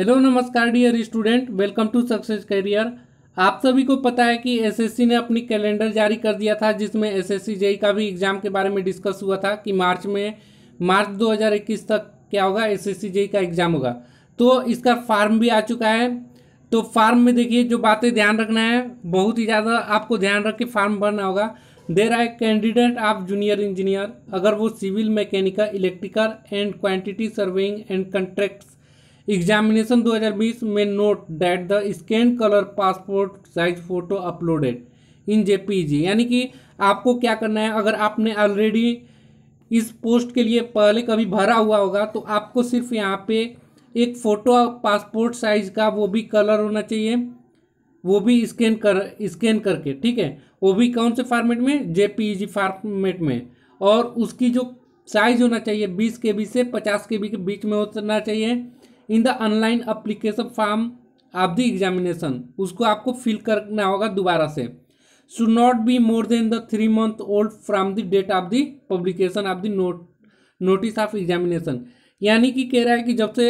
hello नमस्कार dear student welcome to success career आप सभी को पता है कि एसएससी ने अपनी कैलेंडर जारी कर दिया था जिसमें एसएससी जेई e का भी एग्ज़ाम के बारे में डिस्कस हुआ था कि मार्च में मार्च 2021 तक क्या होगा एसएससी जेई e का एग्ज़ाम होगा तो इसका फार्म भी आ चुका है तो फार्म में देखिए जो बातें ध्यान रखना है बहुत ही ज़्यादा आपको ध्यान रख के फार्म भरना होगा देर आए कैंडिडेट ऑफ जूनियर इंजीनियर अगर वो civil mechanical electrical and quantity surveying and contracts examination 2020 में note that the scan colour passport size photo uploaded in JPG यानी कि आपको क्या करना है अगर आपने ऑलरेडी इस पोस्ट के लिए पहले कभी भरा हुआ होगा तो आपको सिर्फ यहाँ पे एक फ़ोटो पासपोर्ट साइज़ का वो भी कलर होना चाहिए वो भी स्कैन कर स्कैन करके ठीक है वो भी कौन से फॉर्मेट में जे फॉर्मेट में और उसकी जो साइज़ होना चाहिए बीस के बी से पचास के बी के बीच में होना चाहिए in the online application form of the examination उसको आपको फिल करना होगा दोबारा से should not be more than the three month old from the date of the publication of the note notice of examination यानी कि कह रहा है कि जब से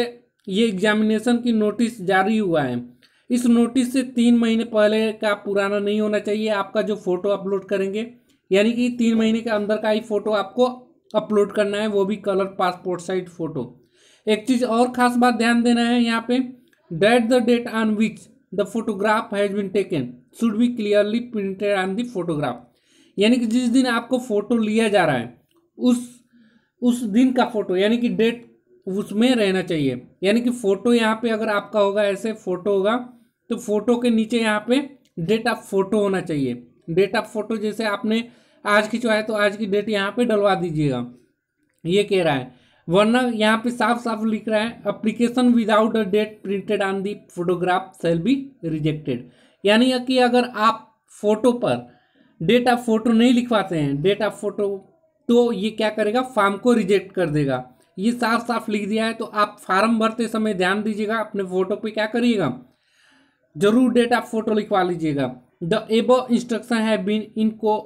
ये एग्जामिनेशन की नोटिस जारी हुआ है इस नोटिस से तीन महीने पहले का पुराना नहीं होना चाहिए आपका जो फोटो अपलोड करेंगे यानी कि तीन महीने के अंदर का ही फोटो आपको अपलोड करना है वो भी कलर पासपोर्ट साइज फ़ोटो एक चीज़ और ख़ास बात ध्यान देना है यहाँ पे date the date on which the photograph has been taken should be clearly printed on the photograph यानी कि जिस दिन आपको फ़ोटो लिया जा रहा है उस उस दिन का फ़ोटो यानी कि डेट उसमें रहना चाहिए यानी कि फ़ोटो यहाँ पे अगर आपका होगा ऐसे फ़ोटो होगा तो फ़ोटो के नीचे यहाँ पे डेट ऑफ फ़ोटो होना चाहिए डेट ऑफ फ़ोटो जैसे आपने आज खिंचवाया तो आज की डेट यहाँ पे डलवा दीजिएगा ये कह रहा है वरना यहाँ पे साफ साफ लिख रहा है application without a date printed on the photograph shall be rejected यानी कि अगर आप फोटो पर डेट ऑफ फोटो नहीं लिखवाते हैं डेट ऑफ फोटो तो ये क्या करेगा फार्म को रिजेक्ट कर देगा ये साफ साफ लिख दिया है तो आप फार्म भरते समय ध्यान दीजिएगा अपने फोटो पे क्या करिएगा जरूर डेट ऑफ फोटो लिखवा लीजिएगा the above instruction has been 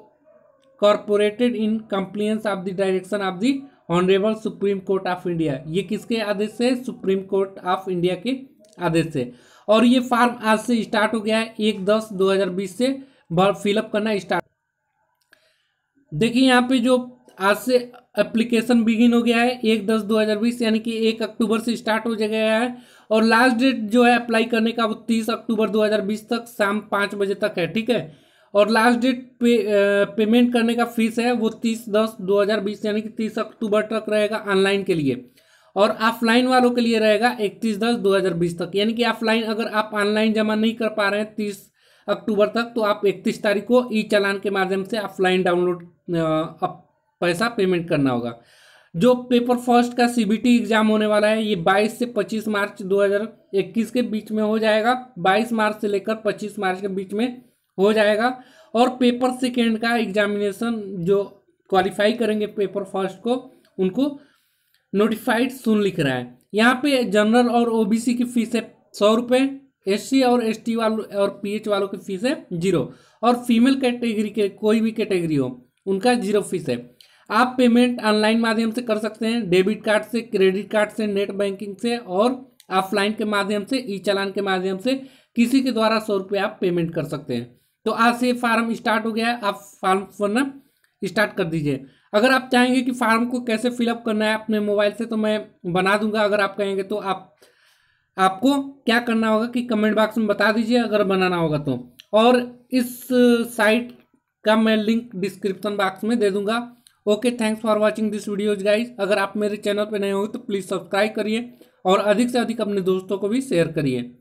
incorporated in compliance of the direction of the honourable Supreme Court of India ये किसके आदेश से सुप्रीम कोर्ट ऑफ इंडिया के आदेश से और ये फॉर्म आज से स्टार्ट हो गया है एक दस दो हज़ार बीस से फिलअप करना स्टार्ट देखिए यहाँ पे जो आज से एप्लीकेशन बिगिन हो गया है एक दस दो हज़ार बीस यानी कि एक अक्टूबर से स्टार्ट हो गया है और लास्ट डेट जो है अप्लाई करने का वो तीस अक्टूबर दो हज़ार बीस तक शाम पाँच बजे तक है ठीक है और लास्ट डेट पे, पेमेंट करने का फीस है वो तीस दस दो हज़ार बीस यानी कि तीस अक्टूबर तक रहेगा ऑनलाइन के लिए और ऑफलाइन वालों के लिए रहेगा इकतीस दस दो हज़ार बीस तक यानी कि ऑफलाइन अगर आप ऑनलाइन जमा नहीं कर पा रहे हैं तीस अक्टूबर तक तो आप इकतीस तारीख को ई चालान के माध्यम से ऑफलाइन डाउनलोड पैसा पेमेंट करना होगा जो पेपर फर्स्ट का सी एग्जाम होने वाला है ये 22 से 25 मार्च 2021 के बीच में हो जाएगा 22 मार्च से लेकर 25 मार्च के बीच में हो जाएगा और पेपर सेकेंड का एग्जामिनेशन जो क्वालिफाई करेंगे पेपर फर्स्ट को उनको नोटिफाइड सुन लिख रहा है यहाँ पे जनरल और ओबीसी की फीस है सौ रुपये एस और एस टी वालों और पीएच वालों की फीस है जीरो और फीमेल कैटेगरी के कोई भी कैटेगरी हो उनका जीरो फीस है आप पेमेंट ऑनलाइन माध्यम से कर सकते हैं डेबिट कार्ड से क्रेडिट कार्ड से नेट बैंकिंग से और ऑफलाइन के माध्यम से ई चलान के माध्यम से किसी के द्वारा सौ रुपये आप पेमेंट कर सकते हैं तो आज से फार्म स्टार्ट हो गया है आप फार्म भरना स्टार्ट कर दीजिए अगर आप चाहेंगे कि फार्म को कैसे फिलअप करना है अपने मोबाइल से तो मैं बना दूंगा अगर आप कहेंगे तो आप आपको क्या करना होगा कि कमेंट बॉक्स में बता दीजिए अगर बनाना होगा तो और इस साइट का मैं लिंक डिस्क्रिप्शन बॉक्स में दे दूंगा okay thanks for watching this videos guys अगर आप मेरे चैनल पर नए हो तो प्लीज़ सब्सक्राइब करिए और अधिक से अधिक अपने दोस्तों को भी शेयर करिए